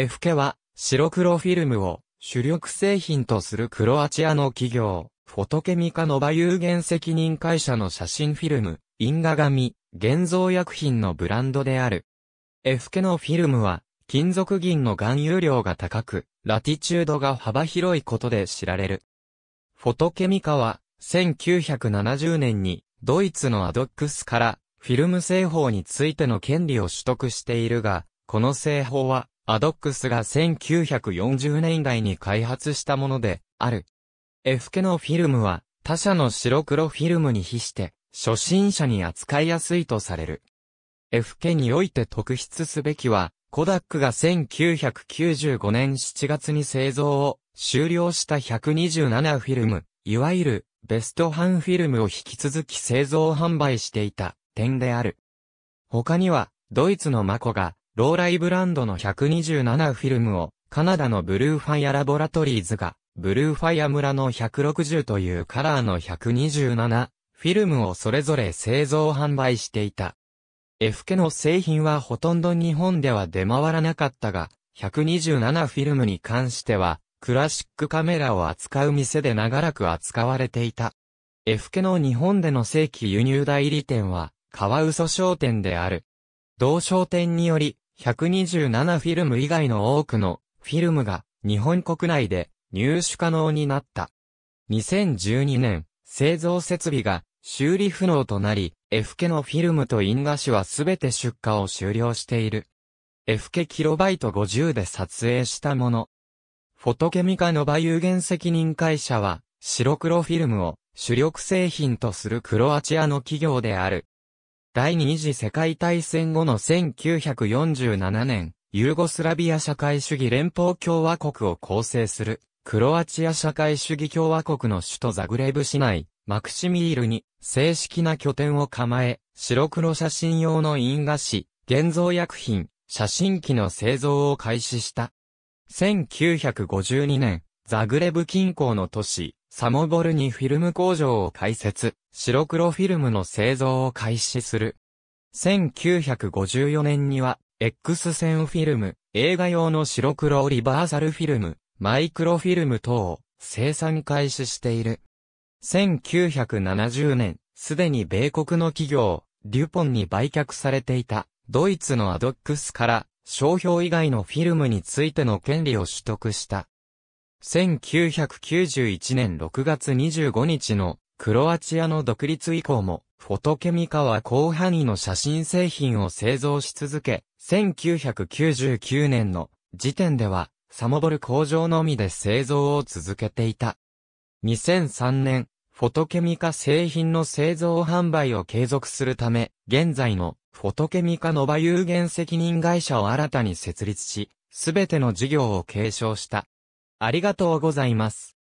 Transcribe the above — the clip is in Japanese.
エフケは白黒フィルムを主力製品とするクロアチアの企業、フォトケミカノバ有限責任会社の写真フィルム、インガミ、現像薬品のブランドである。エフケのフィルムは金属銀の含有量が高く、ラティチュードが幅広いことで知られる。フォトケミカは1970年にドイツのアドックスからフィルム製法についての権利を取得しているが、この製法はアドックスが1940年代に開発したもので、ある。F 家のフィルムは、他社の白黒フィルムに比して、初心者に扱いやすいとされる。F 家において特筆すべきは、コダックが1995年7月に製造を終了した127フィルム、いわゆるベスト版フィルムを引き続き製造販売していた点である。他には、ドイツのマコがローライブランドの127フィルムを、カナダのブルーファイアラボラトリーズが、ブルーファイア村の160というカラーの127フィルムをそれぞれ製造販売していた。F 家の製品はほとんど日本では出回らなかったが、127フィルムに関しては、クラシックカメラを扱う店で長らく扱われていた。F 家の日本での正規輸入代理店は、川嘘商店である。同商店により、127フィルム以外の多くのフィルムが日本国内で入手可能になった。2012年、製造設備が修理不能となり、F 家のフィルムと因果紙はすべて出荷を終了している。F 家キロバイト50で撮影したもの。フォトケミカノバ有限責任会社は、白黒フィルムを主力製品とするクロアチアの企業である。第二次世界大戦後の1947年、ユーゴスラビア社会主義連邦共和国を構成する、クロアチア社会主義共和国の首都ザグレブ市内、マクシミールに正式な拠点を構え、白黒写真用の印画紙、現像薬品、写真機の製造を開始した。1952年、ザグレブ近郊の都市、サモボルにフィルム工場を開設、白黒フィルムの製造を開始する。1954年には、X 線フィルム、映画用の白黒リバーサルフィルム、マイクロフィルム等を生産開始している。1970年、すでに米国の企業、デュポンに売却されていた、ドイツのアドックスから、商標以外のフィルムについての権利を取得した。1991年6月25日のクロアチアの独立以降も、フォトケミカは広範囲の写真製品を製造し続け、1999年の時点では、サモボル工場のみで製造を続けていた。2003年、フォトケミカ製品の製造販売を継続するため、現在のフォトケミカノバ有限責任会社を新たに設立し、すべての事業を継承した。ありがとうございます。